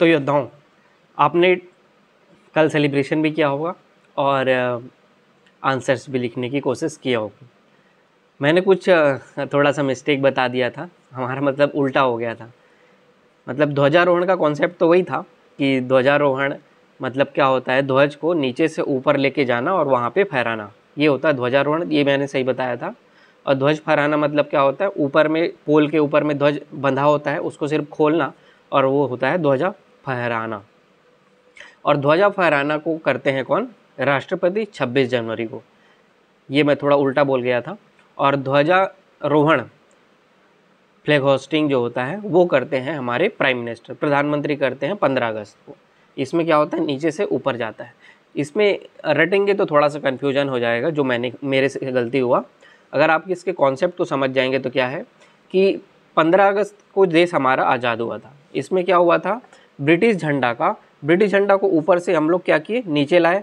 तो योद्धाओं आपने कल सेलिब्रेशन भी किया होगा और आंसर्स भी लिखने की कोशिश किया होगी मैंने कुछ थोड़ा सा मिस्टेक बता दिया था हमारा मतलब उल्टा हो गया था मतलब ध्वजारोहण का कॉन्सेप्ट तो वही था कि ध्वजारोहण मतलब क्या होता है ध्वज को नीचे से ऊपर लेके जाना और वहाँ पे फहराना ये होता है ध्वजारोहण ये मैंने सही बताया था और ध्वज फहराना मतलब क्या होता है ऊपर में पोल के ऊपर में ध्वज बंधा होता है उसको सिर्फ खोलना और वो होता है ध्वजा फहराना और ध्वजा फहराना को करते हैं कौन राष्ट्रपति 26 जनवरी को ये मैं थोड़ा उल्टा बोल गया था और ध्वजा रोहण फ्लैग होस्टिंग जो होता है वो करते हैं हमारे प्राइम मिनिस्टर प्रधानमंत्री करते हैं पंद्रह अगस्त को इसमें क्या होता है नीचे से ऊपर जाता है इसमें रटेंगे तो थोड़ा सा कन्फ्यूजन हो जाएगा जो मैंने मेरे से गलती हुआ अगर आप इसके कॉन्सेप्ट को समझ जाएंगे तो क्या है कि पंद्रह अगस्त को देश हमारा आज़ाद हुआ था इसमें क्या हुआ था ब्रिटिश झंडा का ब्रिटिश झंडा को ऊपर से हम लोग क्या किए नीचे लाए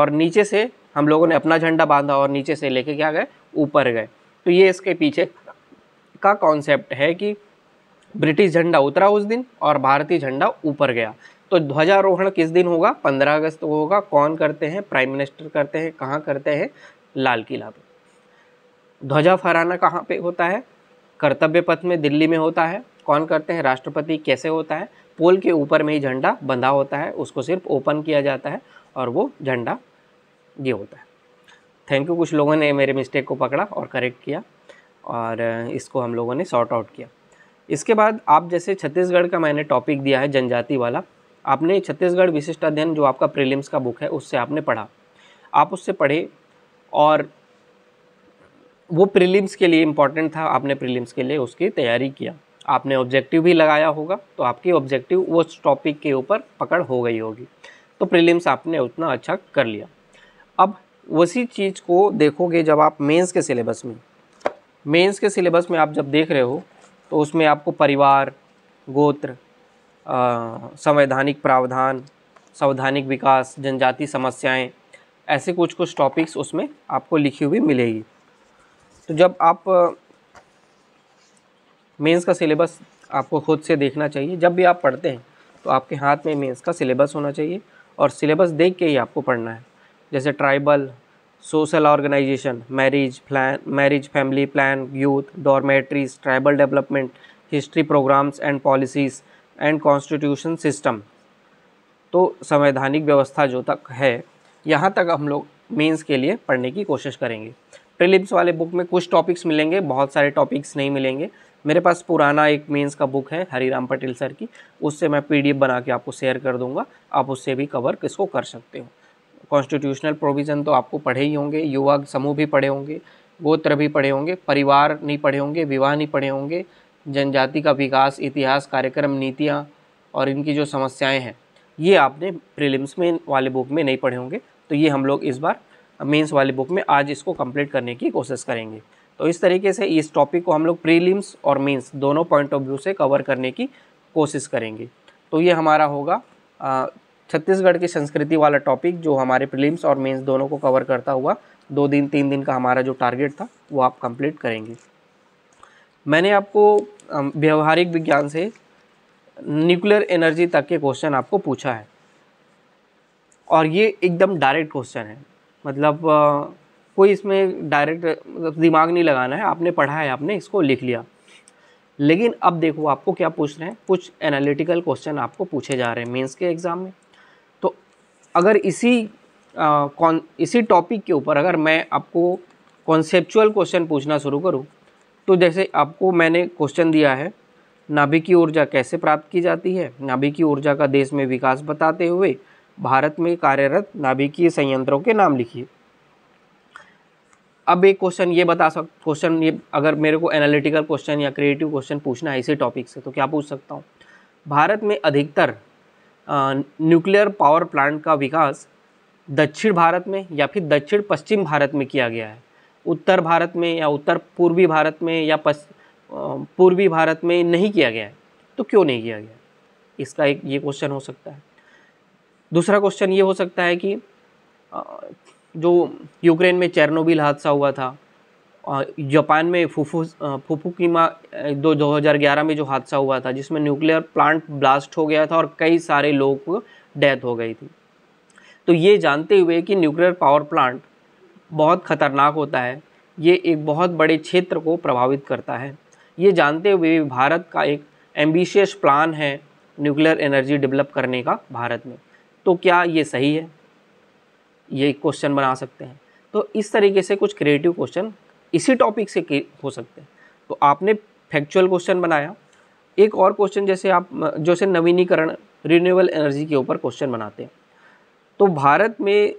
और नीचे से हम लोगों ने अपना झंडा बांधा और नीचे से लेके क्या गए ऊपर गए तो ये इसके पीछे का कॉन्सेप्ट है कि ब्रिटिश झंडा उतरा उस दिन और भारतीय झंडा ऊपर गया तो ध्वजारोहण किस दिन होगा पंद्रह अगस्त को होगा कौन करते हैं प्राइम मिनिस्टर करते हैं कहाँ करते हैं लाल किला पे ध्वजा फहराना कहाँ पे होता है कर्तव्य पथ में दिल्ली में होता है कौन करते हैं राष्ट्रपति कैसे होता है पोल के ऊपर में ही झंडा बंधा होता है उसको सिर्फ ओपन किया जाता है और वो झंडा ये होता है थैंक यू कुछ लोगों ने मेरे मिस्टेक को पकड़ा और करेक्ट किया और इसको हम लोगों ने सॉर्ट आउट किया इसके बाद आप जैसे छत्तीसगढ़ का मैंने टॉपिक दिया है जनजाति वाला आपने छत्तीसगढ़ विशिष्ट अध्ययन जो आपका प्रीलिम्स का बुक है उससे आपने पढ़ा आप उससे पढ़े और वो प्रीलिम्स के लिए इम्पॉर्टेंट था आपने प्रीलिम्स के लिए उसकी तैयारी किया आपने ऑब्जेक्टिव भी लगाया होगा तो आपकी ऑब्जेक्टिव उस टॉपिक के ऊपर पकड़ हो गई होगी तो प्रीलिम्स आपने उतना अच्छा कर लिया अब उसी चीज़ को देखोगे जब आप मेंस के सिलेबस में मेंस के सिलेबस में आप जब देख रहे हो तो उसमें आपको परिवार गोत्र संवैधानिक प्रावधान संवैधानिक विकास जनजाति समस्याएँ ऐसे कुछ कुछ टॉपिक्स उसमें आपको लिखी हुई मिलेगी तो जब आप मेंस का सिलेबस आपको खुद से देखना चाहिए जब भी आप पढ़ते हैं तो आपके हाथ में मेंस का सिलेबस होना चाहिए और सिलेबस देख के ही आपको पढ़ना है जैसे tribal social organisation marriage plan marriage family plan youth dormitories tribal development history programmes and policies and constitution system तो संवैधानिक व्यवस्था जो तक है यहाँ तक हम लोग मेंस के लिए पढ़ने की कोशिश करेंगे प्रिलिम्स वाले बुक में कुछ टॉपिक्स मिलेंगे बहुत सारे टॉपिक्स नहीं मिलेंगे मेरे पास पुराना एक मेंस का बुक है राम पटेल सर की उससे मैं पीडीएफ बना के आपको शेयर कर दूंगा आप उससे भी कवर किसको कर सकते हो कॉन्स्टिट्यूशनल प्रोविज़न तो आपको पढ़े ही होंगे युवा समूह भी पढ़े होंगे गोत्र भी पढ़े होंगे परिवार नहीं पढ़े होंगे विवाह नहीं पढ़े होंगे जनजाति का विकास इतिहास कार्यक्रम नीतियाँ और इनकी जो समस्याएँ हैं ये आपने प्रिलिम्स में वाले बुक में नहीं पढ़े होंगे तो ये हम लोग इस बार मेन्स वाले बुक में आज इसको कंप्लीट करने की कोशिश करेंगे तो इस तरीके से इस टॉपिक को हम लोग प्रीलिम्स और मीन्स दोनों पॉइंट ऑफ व्यू से कवर करने की कोशिश करेंगे तो ये हमारा होगा छत्तीसगढ़ की संस्कृति वाला टॉपिक जो हमारे प्रीलिम्स और मेंस दोनों को कवर करता हुआ दो दिन तीन दिन का हमारा जो टारगेट था वो आप कंप्लीट करेंगे मैंने आपको व्यवहारिक विज्ञान से न्यूक्लियर एनर्जी तक के क्वेश्चन आपको पूछा है और ये एकदम डायरेक्ट क्वेश्चन है मतलब कोई इसमें डायरेक्ट मतलब दिमाग नहीं लगाना है आपने पढ़ा है आपने इसको लिख लिया लेकिन अब देखो आपको क्या पूछ रहे हैं कुछ एनालिटिकल क्वेश्चन आपको पूछे जा रहे हैं मेंस के एग्ज़ाम में तो अगर इसी आ, कौन इसी टॉपिक के ऊपर अगर मैं आपको कॉन्सेपचुअल क्वेश्चन पूछना शुरू करूँ तो जैसे आपको मैंने क्वेश्चन दिया है नाभिकीय ऊर्जा कैसे प्राप्त की जाती है नाभिकीय ऊर्जा का देश में विकास बताते हुए भारत में कार्यरत नाभिकीय संयंत्रों के नाम लिखिए अब एक क्वेश्चन ये बता सक क्वेश्चन ये अगर मेरे को एनालिटिकल क्वेश्चन या क्रिएटिव क्वेश्चन पूछना है इसी टॉपिक से तो क्या पूछ सकता हूँ भारत में अधिकतर न्यूक्लियर पावर प्लांट का विकास दक्षिण भारत में या फिर दक्षिण पश्चिम भारत में किया गया है उत्तर भारत में या उत्तर पूर्वी भारत में या पूर्वी भारत में नहीं किया गया है तो क्यों नहीं किया गया इसका एक ये क्वेश्चन हो सकता है दूसरा क्वेश्चन ये हो सकता है कि जो यूक्रेन में चेरनोबिल हादसा हुआ था जापान में फुफू फुफुकीमा दो 2011 में जो हादसा हुआ था जिसमें न्यूक्लियर प्लांट ब्लास्ट हो गया था और कई सारे लोग को डेथ हो गई थी तो ये जानते हुए कि न्यूक्लियर पावर प्लांट बहुत ख़तरनाक होता है ये एक बहुत बड़े क्षेत्र को प्रभावित करता है ये जानते हुए भारत का एक एम्बिशियस प्लान है न्यूक्लियर एनर्जी डेवलप करने का भारत में तो क्या ये सही है ये क्वेश्चन बना सकते हैं तो इस तरीके से कुछ क्रिएटिव क्वेश्चन इसी टॉपिक से हो सकते हैं तो आपने फैक्चुअल क्वेश्चन बनाया एक और क्वेश्चन जैसे आप जैसे नवीनीकरण रिन्यूएबल एनर्जी के ऊपर क्वेश्चन बनाते हैं तो भारत में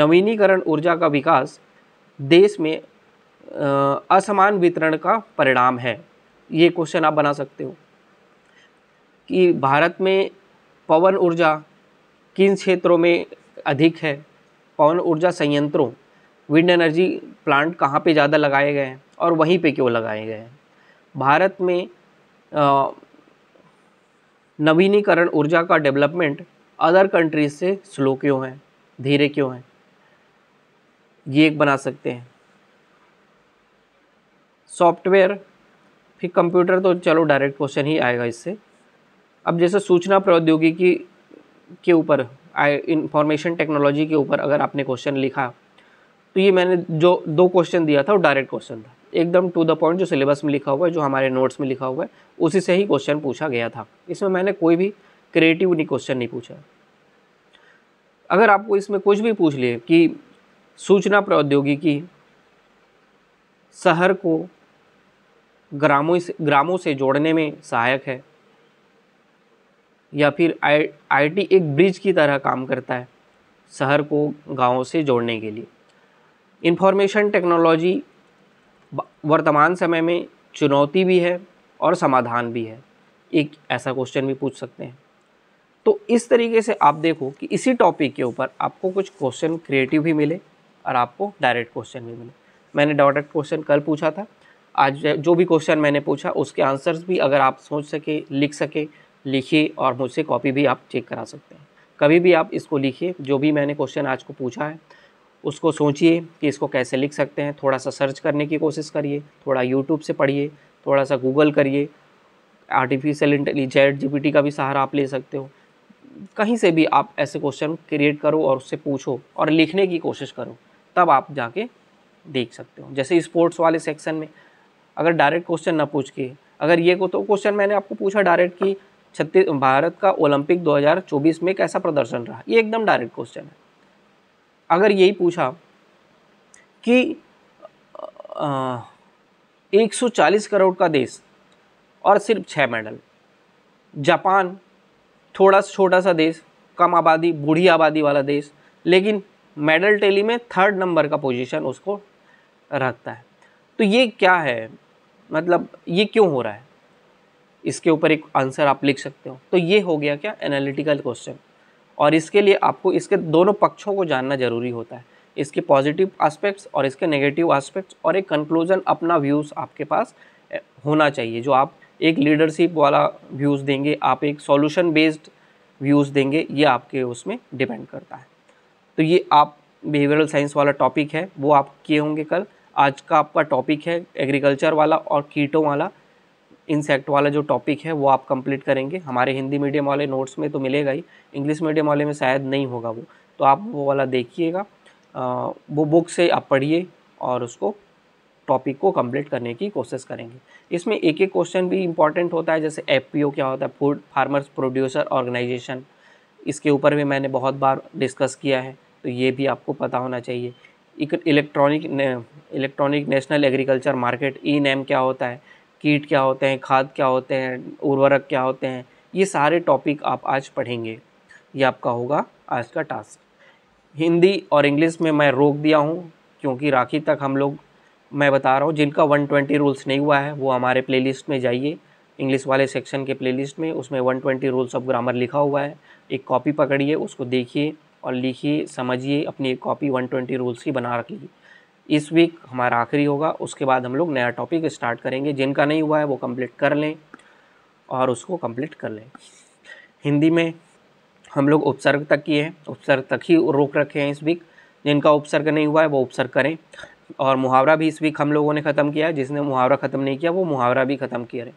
नवीनीकरण ऊर्जा का विकास देश में असमान वितरण का परिणाम है ये क्वेश्चन आप बना सकते हो कि भारत में पवन ऊर्जा किन क्षेत्रों में अधिक है पवन ऊर्जा संयंत्रों विंड एनर्जी प्लांट कहाँ पे ज़्यादा लगाए गए हैं और वहीं पे क्यों लगाए गए हैं भारत में नवीनीकरण ऊर्जा का डेवलपमेंट अदर कंट्रीज से स्लो क्यों है धीरे क्यों है ये एक बना सकते हैं सॉफ्टवेयर फिर कंप्यूटर तो चलो डायरेक्ट क्वेश्चन ही आएगा इससे अब जैसे सूचना प्रौद्योगिकी के ऊपर आई इंफॉर्मेशन टेक्नोलॉजी के ऊपर अगर आपने क्वेश्चन लिखा तो ये मैंने जो दो क्वेश्चन दिया था वो डायरेक्ट क्वेश्चन था एकदम टू द पॉइंट जो सिलेबस में लिखा हुआ है जो हमारे नोट्स में लिखा हुआ है उसी से ही क्वेश्चन पूछा गया था इसमें मैंने कोई भी क्रिएटिव नहीं क्वेश्चन नहीं पूछा अगर आपको इसमें कुछ भी पूछ लिए कि सूचना प्रौद्योगिकी शहर को ग्रामों से ग्रामों से जोड़ने में सहायक है या फिर आई आईटी एक ब्रिज की तरह काम करता है शहर को गांवों से जोड़ने के लिए इंफॉर्मेशन टेक्नोलॉजी वर्तमान समय में चुनौती भी है और समाधान भी है एक ऐसा क्वेश्चन भी पूछ सकते हैं तो इस तरीके से आप देखो कि इसी टॉपिक के ऊपर आपको कुछ क्वेश्चन क्रिएटिव भी मिले और आपको डायरेक्ट क्वेश्चन भी मिले मैंने डायरेक्ट क्वेश्चन कल पूछा था आज जो भी क्वेश्चन मैंने पूछा उसके आंसर्स भी अगर आप सोच सके लिख सके लिखिए और मुझसे कॉपी भी आप चेक करा सकते हैं कभी भी आप इसको लिखिए जो भी मैंने क्वेश्चन आज को पूछा है उसको सोचिए कि इसको कैसे लिख सकते हैं थोड़ा सा सर्च करने की कोशिश करिए थोड़ा यूट्यूब से पढ़िए थोड़ा सा गूगल करिए आर्टिफिशियल इंटेलिजेंट जी का भी सहारा आप ले सकते हो कहीं से भी आप ऐसे क्वेश्चन क्रिएट करो और उससे पूछो और लिखने की कोशिश करो तब आप जाके देख सकते हो जैसे स्पोर्ट्स वाले सेक्शन में अगर डायरेक्ट क्वेश्चन ना पूछ के अगर ये को तो क्वेश्चन मैंने आपको पूछा डायरेक्ट कि छत्तीस भारत का ओलंपिक 2024 में कैसा प्रदर्शन रहा ये एकदम डायरेक्ट क्वेश्चन है अगर यही पूछा कि आ, 140 करोड़ का देश और सिर्फ छः मेडल जापान थोड़ा सा छोटा सा देश कम आबादी बूढ़ी आबादी वाला देश लेकिन मेडल टेली में थर्ड नंबर का पोजीशन उसको रखता है तो ये क्या है मतलब ये क्यों हो रहा है इसके ऊपर एक आंसर आप लिख सकते हो तो ये हो गया क्या एनालिटिकल क्वेश्चन और इसके लिए आपको इसके दोनों पक्षों को जानना ज़रूरी होता है इसके पॉजिटिव आस्पेक्ट्स और इसके नेगेटिव आस्पेक्ट्स और एक कंक्लूजन अपना व्यूज़ आपके पास होना चाहिए जो आप एक लीडरशिप वाला व्यूज़ देंगे आप एक सॉल्यूशन बेस्ड व्यूज़ देंगे ये आपके उसमें डिपेंड करता है तो ये आप बिहेवियरल साइंस वाला टॉपिक है वो आप किए होंगे कल आज का आपका टॉपिक है एग्रीकल्चर वाला और कीटों वाला इंसेक्ट वाला जो टॉपिक है वो आप कंप्लीट करेंगे हमारे हिंदी मीडियम वाले नोट्स में तो मिलेगा ही इंग्लिश मीडियम वाले में शायद नहीं होगा वो तो आप वो वाला देखिएगा वो बुक से आप पढ़िए और उसको टॉपिक को कंप्लीट करने की कोशिश करेंगे इसमें एक एक क्वेश्चन भी इंपॉर्टेंट होता है जैसे एफ क्या होता है फूड फार्मर्स प्रोड्यूसर ऑर्गेनाइजेशन इसके ऊपर भी मैंने बहुत बार डिस्कस किया है तो ये भी आपको पता होना चाहिए electronic electronic national agriculture market e क्या होता है कीट क्या होते हैं खाद क्या होते हैं उर्वरक क्या होते हैं ये सारे टॉपिक आप आज पढ़ेंगे ये आपका होगा आज का टास्क हिंदी और इंग्लिश में मैं रोक दिया हूँ क्योंकि राखी तक हम लोग मैं बता रहा हूँ जिनका 120 रूल्स नहीं हुआ है वो हमारे प्लेलिस्ट में जाइए इंग्लिश वाले सेक्शन के प्लेलिस्ट में उसमें 120 रूल्स ऑफ ग्रामर लिखा हुआ है एक कॉपी पकड़िए उसको देखिए और लिखिए समझिए अपनी एक कॉपी 120 रूल्स की बना रखिए इस वीक हमारा आखिरी होगा उसके बाद हम लोग नया टॉपिक स्टार्ट करेंगे जिनका नहीं हुआ है वो कंप्लीट कर लें और उसको कंप्लीट कर लें हिंदी में हम लोग उपसर्ग तक किए हैं उपसर्ग तक ही रोक रखे हैं इस वीक जिनका उपसर्ग नहीं हुआ है वो उपसर्ग करें और मुहावरा भी इस वीक हम लोगों ने ख़त्म किया है जिसने मुहावरा ख़त्म नहीं किया वो मुहावरा भी ख़त्म किया है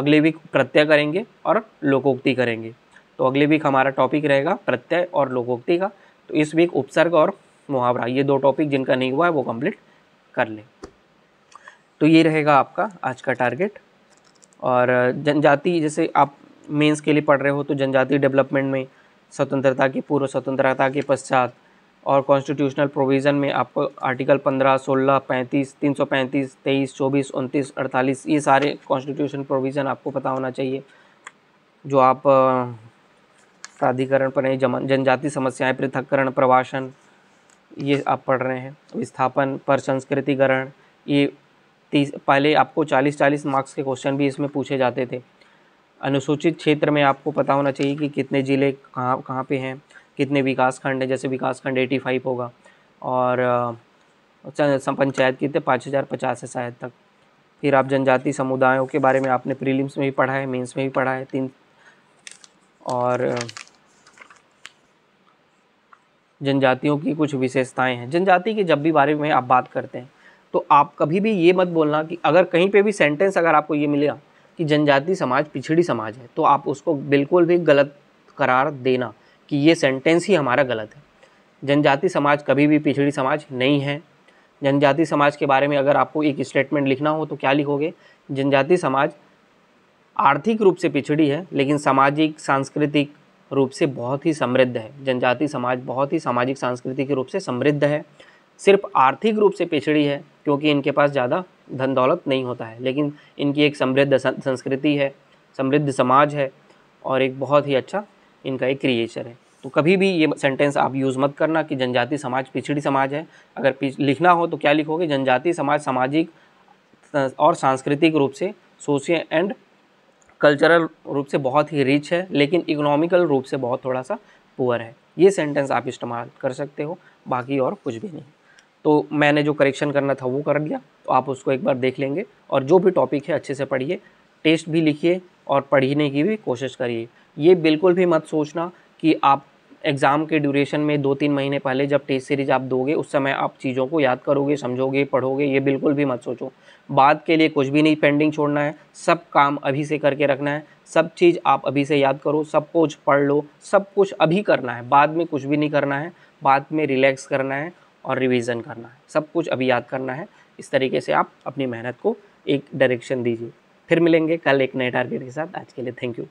अगले वीक प्रत्यय करेंगे और लोकोक्ति करेंगे तो अगले वीक हमारा टॉपिक रहेगा प्रत्यय और लोकोक्ति का तो इस वीक उपसर्ग और मुहावरा ये दो टॉपिक जिनका नहीं हुआ है वो कंप्लीट कर लें तो ये रहेगा आपका आज का टारगेट और जनजाति जैसे आप मेंस के लिए पढ़ रहे हो तो जनजाति डेवलपमेंट में स्वतंत्रता की पूर्व स्वतंत्रता के पश्चात और कॉन्स्टिट्यूशनल प्रोविज़न में आपको आर्टिकल पंद्रह सोलह पैंतीस तीन सौ पैंतीस तेईस चौबीस उनतीस अड़तालीस ये सारे कॉन्स्टिट्यूशन प्रोविज़न आपको पता होना चाहिए जो आप प्राधिकरण पर नहीं जनजाति समस्याएं पृथककरण प्रवासन ये आप पढ़ रहे हैं विस्थापन पर संस्कृतिकरण ये तीस पहले आपको चालीस चालीस मार्क्स के क्वेश्चन भी इसमें पूछे जाते थे अनुसूचित क्षेत्र में आपको पता होना चाहिए कि कितने ज़िले कहाँ कहाँ पे हैं कितने विकास खंड हैं जैसे विकास खंड एटी फाइव होगा और पंचायत कितने पाँच हज़ार पचास है शायद तक फिर आप जनजाति समुदायों के बारे में आपने प्रीलिम्स में भी पढ़ा है मेंस में भी पढ़ा है तीन और जनजातियों की कुछ विशेषताएं हैं जनजाति के जब भी बारे में आप बात करते हैं तो आप कभी भी ये मत बोलना कि अगर कहीं पे भी सेंटेंस अगर आपको ये मिलेगा कि जनजाति समाज पिछड़ी समाज है तो आप उसको बिल्कुल भी गलत करार देना कि ये सेंटेंस ही हमारा गलत है जनजाति समाज कभी भी पिछड़ी समाज नहीं है जनजाति समाज के बारे में अगर आपको एक स्टेटमेंट लिखना हो तो क्या लिखोगे जनजाति समाज आर्थिक रूप से पिछड़ी है लेकिन सामाजिक सांस्कृतिक रूप से बहुत ही समृद्ध है जनजाति समाज बहुत ही सामाजिक सांस्कृतिक रूप से समृद्ध है सिर्फ आर्थिक रूप से पिछड़ी है क्योंकि इनके पास ज़्यादा धन दौलत नहीं होता है लेकिन इनकी एक समृद्ध संस्कृति है समृद्ध समाज है और एक बहुत ही अच्छा इनका एक क्रिएचर है तो कभी भी ये सेंटेंस आप यूज़ मत करना कि जनजाति समाज पिछड़ी समाज है अगर लिखना हो तो क्या लिखोगे जनजाति समाज सामाजिक और सांस्कृतिक रूप से सोशियो एंड कल्चरल रूप से बहुत ही रिच है लेकिन इकोनॉमिकल रूप से बहुत थोड़ा सा पुअर है ये सेंटेंस आप इस्तेमाल कर सकते हो बाकी और कुछ भी नहीं तो मैंने जो करेक्शन करना था वो कर लिया तो आप उसको एक बार देख लेंगे और जो भी टॉपिक है अच्छे से पढ़िए टेस्ट भी लिखिए और पढ़ने की भी कोशिश करिए ये बिल्कुल भी मत सोचना कि आप एग्ज़ाम के ड्यूरेशन में दो तीन महीने पहले जब टेस्ट सीरीज आप दोगे उस समय आप चीज़ों को याद करोगे समझोगे पढ़ोगे ये बिल्कुल भी मत सोचो बाद के लिए कुछ भी नहीं पेंडिंग छोड़ना है सब काम अभी से करके रखना है सब चीज़ आप अभी से याद करो सब कुछ पढ़ लो सब कुछ अभी करना है बाद में कुछ भी नहीं करना है बाद में रिलैक्स करना है और रिविज़न करना है सब कुछ अभी याद करना है इस तरीके से आप अपनी मेहनत को एक डायरेक्शन दीजिए फिर मिलेंगे कल एक नए टारगेट के साथ आज के लिए थैंक यू